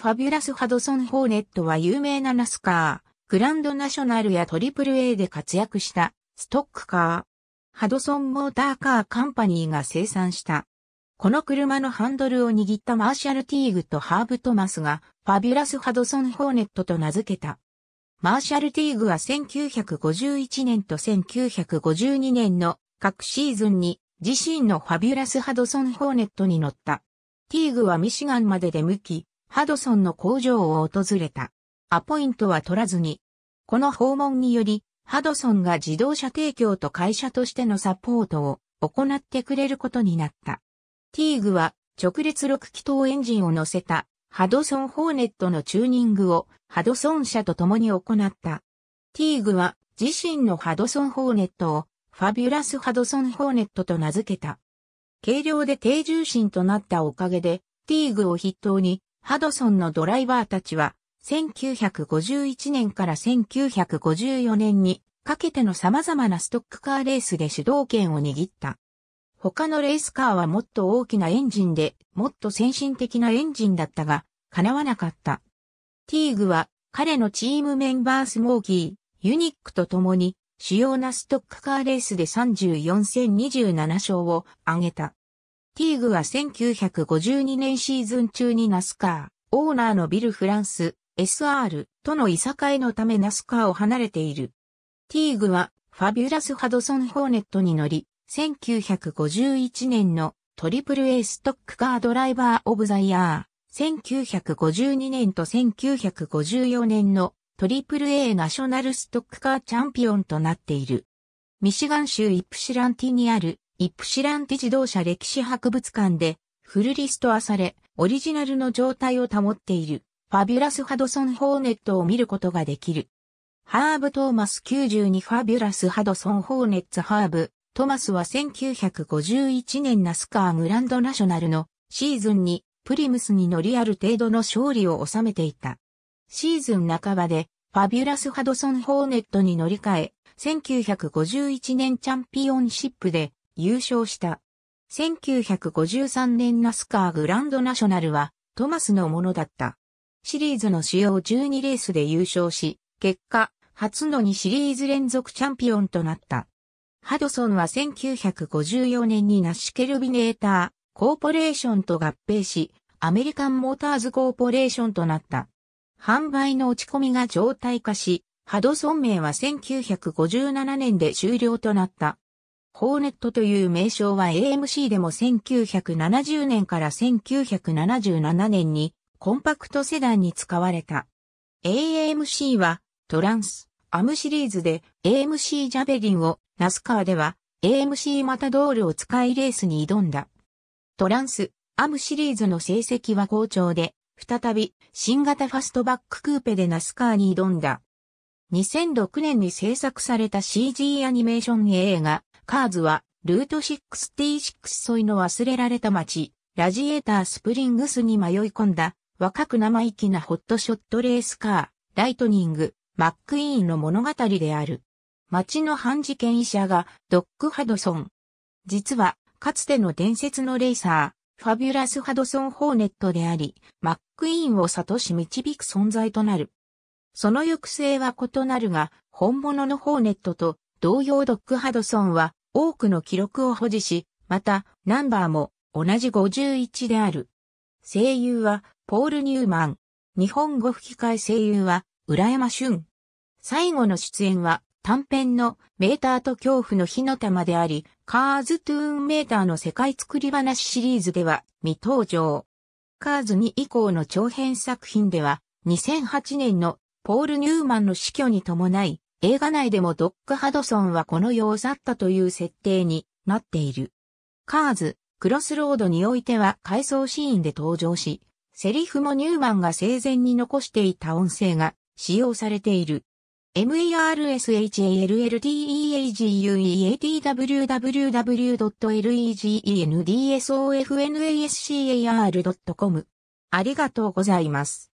ファビュラス・ハドソン・ホーネットは有名なナスカー、グランドナショナルやトリプル a で活躍したストックカー。ハドソン・モーターカー・カンパニーが生産した。この車のハンドルを握ったマーシャル・ティーグとハーブ・トマスがファビュラス・ハドソン・ホーネットと名付けた。マーシャル・ティーグは1951年と1952年の各シーズンに自身のファビュラス・ハドソン・ホーネットに乗った。ティーグはミシガンまで出向き、ハドソンの工場を訪れた。アポイントは取らずに、この訪問により、ハドソンが自動車提供と会社としてのサポートを行ってくれることになった。ティーグは直列6気筒エンジンを乗せたハドソンホーネットのチューニングをハドソン社と共に行った。ティーグは自身のハドソンホーネットをファビュラスハドソンホーネットと名付けた。軽量で低重心となったおかげで、ティーグを筆頭にハドソンのドライバーたちは、1951年から1954年にかけての様々なストックカーレースで主導権を握った。他のレースカーはもっと大きなエンジンで、もっと先進的なエンジンだったが、叶わなかった。ティーグは、彼のチームメンバースモーギー、ユニックと共に、主要なストックカーレースで34戦27勝を挙げた。ティーグは1952年シーズン中にナスカー、オーナーのビル・フランス、SR とのいさかいのためナスカーを離れている。ティーグはファビュラス・ハドソン・ホーネットに乗り、1951年のトリプル A ストックカードライバー・オブ・ザ・イヤー、1952年と1954年のトリプル A ナショナルストックカーチャンピオンとなっている。ミシガン州イプシランティにあるイプシランティ自動車歴史博物館でフルリストアされ、オリジナルの状態を保っているファビュラスハドソン・ホーネットを見ることができる。ハーブ・トーマス92ファビュラス・ハドソン・ホーネッツ・ハーブ。トマスは1951年ナスカーグランドナショナルのシーズンにプリムスに乗りある程度の勝利を収めていた。シーズン半ばでファビュラス・ハドソン・ホーネットに乗り換え、1951年チャンピオンシップで優勝した。1953年ナスカーグランドナショナルはトマスのものだった。シリーズの主要12レースで優勝し、結果、初の2シリーズ連続チャンピオンとなった。ハドソンは1954年にナッシュケルビネーター、コーポレーションと合併し、アメリカンモーターズコーポレーションとなった。販売の落ち込みが常態化し、ハドソン名は1957年で終了となった。ホーネットという名称は AMC でも1970年から1977年にコンパクトセダンに使われた。AMC はトランス、アムシリーズで AMC ジャベリンをナスカーでは AMC マタドールを使いレースに挑んだ。トランス、アムシリーズの成績は好調で、再び新型ファストバッククーペでナスカーに挑んだ。2006年に制作された CG アニメーション映画、カーズは、ルート66沿いの忘れられた街、ラジエータースプリングスに迷い込んだ、若く生意気なホットショットレースカー、ライトニング、マックイーンの物語である。街の半事件医者が、ドック・ハドソン。実は、かつての伝説のレーサー、ファビュラス・ハドソン・ホーネットであり、マックイーンを悟し導く存在となる。その抑制は異なるが、本物のホーネットと同様ドック・ハドソンは多くの記録を保持し、また、ナンバーも同じ51である。声優は、ポール・ニューマン。日本語吹き替え声優は、浦山俊。最後の出演は、短編のメーターと恐怖の火の玉であり、カーズ・トゥーン・メーターの世界作り話シリーズでは未登場。カーズ2以降の長編作品では、2008年のポール・ニューマンの死去に伴い、映画内でもドック・ハドソンはこの世を去ったという設定になっている。カーズ、クロスロードにおいては回想シーンで登場し、セリフもニューマンが生前に残していた音声が使用されている。m e r s h a l l t e a g u e a t w w w l e g e n d s o f n a s c a r c o m ありがとうございます。